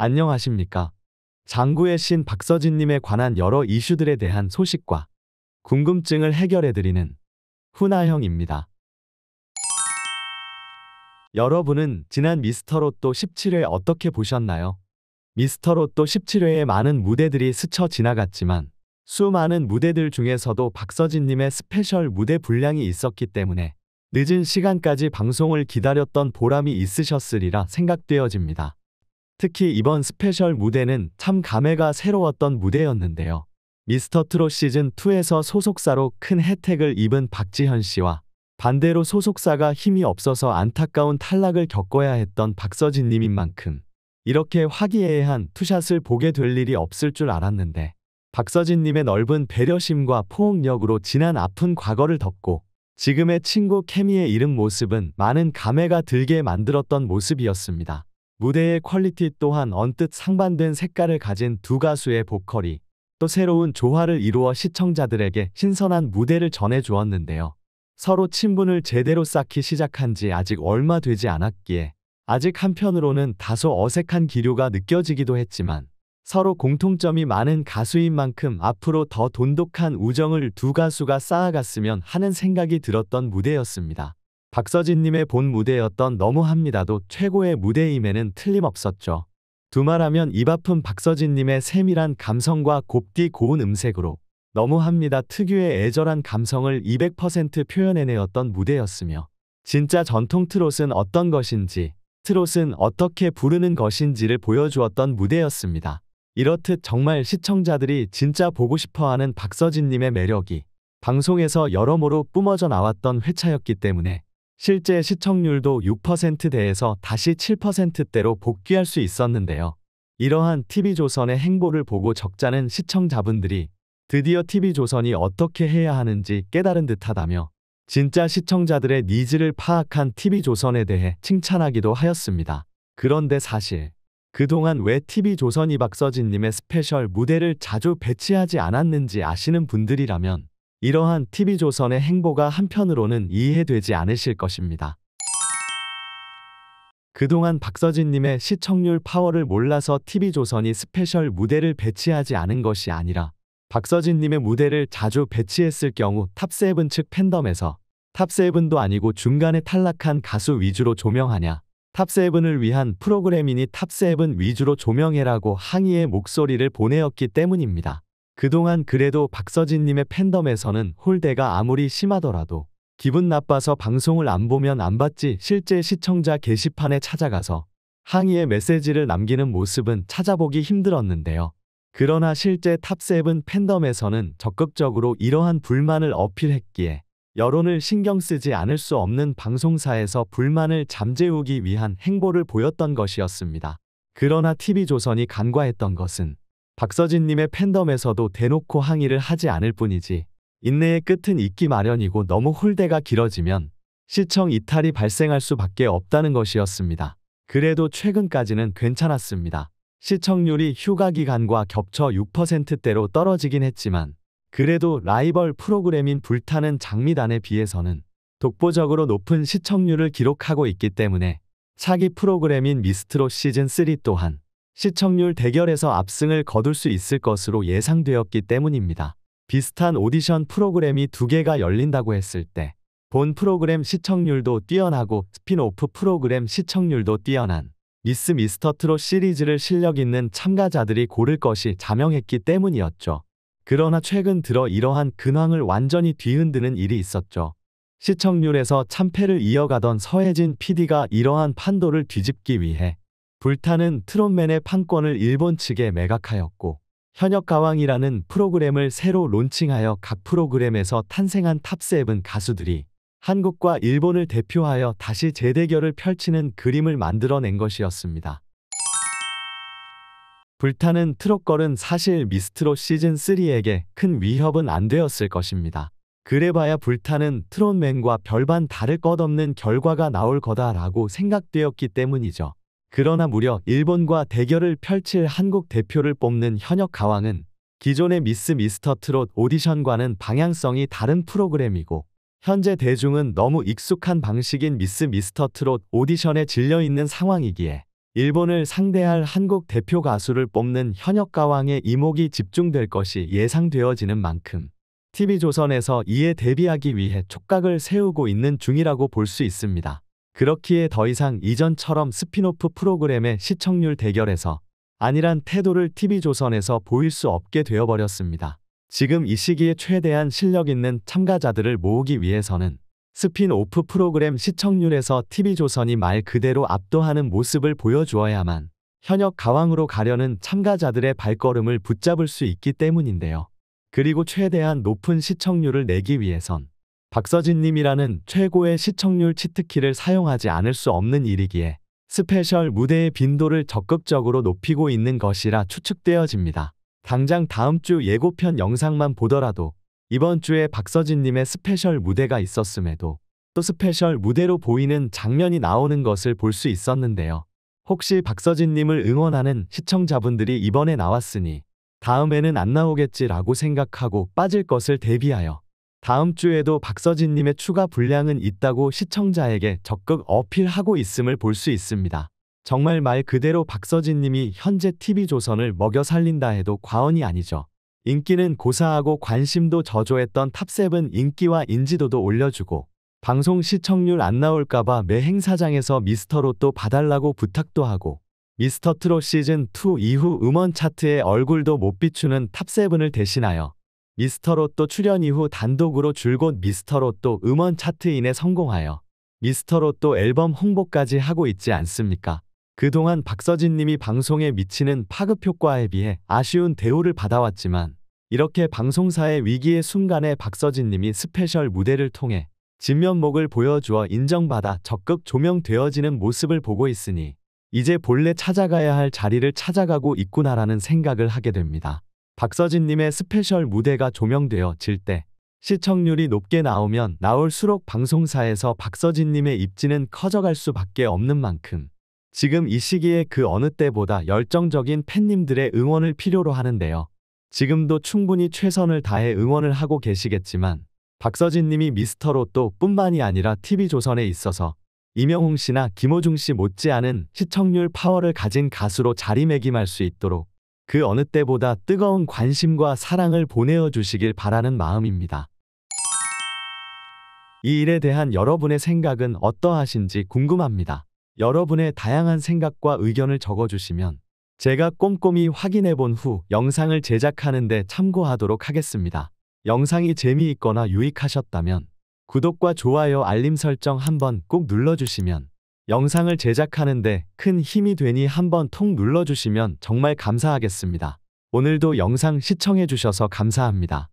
안녕하십니까. 장구의 신 박서진님에 관한 여러 이슈들에 대한 소식과 궁금증을 해결해드리는 후나형입니다. 여러분은 지난 미스터로또 17회 어떻게 보셨나요? 미스터로또 17회에 많은 무대들이 스쳐 지나갔지만 수많은 무대들 중에서도 박서진님의 스페셜 무대 분량이 있었기 때문에 늦은 시간까지 방송을 기다렸던 보람이 있으셨으리라 생각되어집니다. 특히 이번 스페셜 무대는 참 감회가 새로웠던 무대였는데요. 미스터 트롯 시즌2에서 소속사로 큰 혜택을 입은 박지현 씨와 반대로 소속사가 힘이 없어서 안타까운 탈락을 겪어야 했던 박서진 님인 만큼 이렇게 화기애애한 투샷을 보게 될 일이 없을 줄 알았는데 박서진 님의 넓은 배려심과 포옹력으로 지난 아픈 과거를 덮고 지금의 친구 케미의 이른 모습은 많은 감회가 들게 만들었던 모습이었습니다. 무대의 퀄리티 또한 언뜻 상반된 색깔을 가진 두 가수의 보컬이 또 새로운 조화를 이루어 시청자들에게 신선한 무대를 전해주었는데요. 서로 친분을 제대로 쌓기 시작한 지 아직 얼마 되지 않았기에 아직 한편으로는 다소 어색한 기류가 느껴지기도 했지만 서로 공통점이 많은 가수인 만큼 앞으로 더 돈독한 우정을 두 가수가 쌓아갔으면 하는 생각이 들었던 무대였습니다. 박서진님의 본 무대였던 너무합니다도 최고의 무대임에는 틀림없었죠. 두말하면 입 아픈 박서진님의 세밀한 감성과 곱디 고운 음색으로 너무합니다 특유의 애절한 감성을 200% 표현해내었던 무대였으며 진짜 전통 트롯은 어떤 것인지 트롯은 어떻게 부르는 것인지를 보여주었던 무대였습니다. 이렇듯 정말 시청자들이 진짜 보고 싶어하는 박서진님의 매력이 방송에서 여러모로 뿜어져 나왔던 회차였기 때문에 실제 시청률도 6%대에서 다시 7%대로 복귀할 수 있었는데요. 이러한 TV조선의 행보를 보고 적잖은 시청자분들이 드디어 TV조선이 어떻게 해야 하는지 깨달은 듯하다며 진짜 시청자들의 니즈를 파악한 TV조선에 대해 칭찬하기도 하였습니다. 그런데 사실 그동안 왜 TV조선이 박서진님의 스페셜 무대를 자주 배치하지 않았는지 아시는 분들이라면 이러한 TV조선의 행보가 한편으로는 이해되지 않으실 것입니다. 그동안 박서진님의 시청률 파워를 몰라서 TV조선이 스페셜 무대를 배치하지 않은 것이 아니라 박서진님의 무대를 자주 배치했을 경우 탑세븐 측 팬덤에서 탑세븐도 아니고 중간에 탈락한 가수 위주로 조명하냐 탑세븐을 위한 프로그램이니 탑세븐 위주로 조명해라고 항의의 목소리를 보내었기 때문입니다. 그동안 그래도 박서진님의 팬덤에서는 홀대가 아무리 심하더라도 기분 나빠서 방송을 안 보면 안 봤지 실제 시청자 게시판에 찾아가서 항의의 메시지를 남기는 모습은 찾아보기 힘들었는데요. 그러나 실제 탑7 팬덤에서는 적극적으로 이러한 불만을 어필했기에 여론을 신경 쓰지 않을 수 없는 방송사에서 불만을 잠재우기 위한 행보를 보였던 것이었습니다. 그러나 TV조선이 간과했던 것은 박서진님의 팬덤에서도 대놓고 항의를 하지 않을 뿐이지 인내의 끝은 있기 마련이고 너무 홀대가 길어지면 시청 이탈이 발생할 수밖에 없다는 것이었습니다. 그래도 최근까지는 괜찮았습니다. 시청률이 휴가 기간과 겹쳐 6%대로 떨어지긴 했지만 그래도 라이벌 프로그램인 불타는 장미단에 비해서는 독보적으로 높은 시청률을 기록하고 있기 때문에 차기 프로그램인 미스트롯 시즌3 또한 시청률 대결에서 압승을 거둘 수 있을 것으로 예상되었기 때문입니다. 비슷한 오디션 프로그램이 두 개가 열린다고 했을 때 본 프로그램 시청률도 뛰어나고 스피노프 프로그램 시청률도 뛰어난 미스 미스터트롯 시리즈를 실력 있는 참가자들이 고를 것이 자명했기 때문이었죠. 그러나 최근 들어 이러한 근황을 완전히 뒤흔드는 일이 있었죠. 시청률에서 참패를 이어가던 서혜진 PD가 이러한 판도를 뒤집기 위해 불타는 트롯맨의 판권을 일본 측에 매각하였고 현역가왕이라는 프로그램을 새로 론칭하여 각 프로그램에서 탄생한 탑세븐 가수들이 한국과 일본을 대표하여 다시 재대결을 펼치는 그림을 만들어낸 것이었습니다. 불타는 트롯걸은 사실 미스트롯 시즌3에게 큰 위협은 안 되었을 것입니다. 그래봐야 불타는 트롯맨과 별반 다를 것 없는 결과가 나올 거다라고 생각되었기 때문이죠. 그러나 무려 일본과 대결을 펼칠 한국 대표를 뽑는 현역 가왕은 기존의 미스 미스터 트롯 오디션과는 방향성이 다른 프로그램이고 현재 대중은 너무 익숙한 방식인 미스 미스터 트롯 오디션에 질려있는 상황이기에 일본을 상대할 한국 대표 가수를 뽑는 현역 가왕의 이목이 집중될 것이 예상되어지는 만큼 TV조선에서 이에 대비하기 위해 촉각을 세우고 있는 중이라고 볼 수 있습니다. 그렇기에 더 이상 이전처럼 스피노프 프로그램의 시청률 대결에서 아니란 태도를 TV조선에서 보일 수 없게 되어버렸습니다. 지금 이 시기에 최대한 실력 있는 참가자들을 모으기 위해서는 스피노프 프로그램 시청률에서 TV조선이 말 그대로 압도하는 모습을 보여주어야만 현역 가왕으로 가려는 참가자들의 발걸음을 붙잡을 수 있기 때문인데요. 그리고 최대한 높은 시청률을 내기 위해선 박서진님이라는 최고의 시청률 치트키를 사용하지 않을 수 없는 일이기에 스페셜 무대의 빈도를 적극적으로 높이고 있는 것이라 추측되어집니다. 당장 다음 주 예고편 영상만 보더라도 이번 주에 박서진님의 스페셜 무대가 있었음에도 또 스페셜 무대로 보이는 장면이 나오는 것을 볼 수 있었는데요. 혹시 박서진님을 응원하는 시청자분들이 이번에 나왔으니 다음에는 안 나오겠지라고 생각하고 빠질 것을 대비하여 다음 주에도 박서진님의 추가 분량은 있다고 시청자에게 적극 어필하고 있음을 볼 수 있습니다. 정말 말 그대로 박서진님이 현재 TV조선을 먹여 살린다 해도 과언이 아니죠. 인기는 고사하고 관심도 저조했던 탑7 인기와 인지도도 올려주고 방송 시청률 안 나올까봐 매 행사장에서 미스터로또 봐달라고 부탁도 하고 미스터트롯 시즌2 이후 음원 차트에 얼굴도 못 비추는 탑세븐을 대신하여 미스터로또 출연 이후 단독으로 줄곧 미스터로또 음원 차트인에 성공하여 미스터로또 앨범 홍보까지 하고 있지 않습니까? 그동안 박서진 님이 방송에 미치는 파급 효과에 비해 아쉬운 대우를 받아왔지만 이렇게 방송사의 위기의 순간에 박서진 님이 스페셜 무대를 통해 진면목을 보여주어 인정받아 적극 조명되어지는 모습을 보고 있으니 이제 본래 찾아가야 할 자리를 찾아가고 있구나라는 생각을 하게 됩니다. 박서진님의 스페셜 무대가 조명되어 질 때 시청률이 높게 나오면 나올수록 방송사에서 박서진님의 입지는 커져갈 수밖에 없는 만큼 지금 이 시기에 그 어느 때보다 열정적인 팬님들의 응원을 필요로 하는데요. 지금도 충분히 최선을 다해 응원을 하고 계시겠지만 박서진님이 미스터로또 뿐만이 아니라 TV조선에 있어서 이명홍 씨나 김호중 씨 못지않은 시청률 파워를 가진 가수로 자리매김할 수 있도록 그 어느 때보다 뜨거운 관심과 사랑을 보내어 주시길 바라는 마음입니다. 이 일에 대한 여러분의 생각은 어떠하신지 궁금합니다. 여러분의 다양한 생각과 의견을 적어주시면 제가 꼼꼼히 확인해 본 후 영상을 제작하는 데 참고하도록 하겠습니다. 영상이 재미있거나 유익하셨다면 구독과 좋아요 알림 설정 한번 꼭 눌러주시면 영상을 제작하는데 큰 힘이 되니 한번 톡 눌러주시면 정말 감사하겠습니다. 오늘도 영상 시청해주셔서 감사합니다.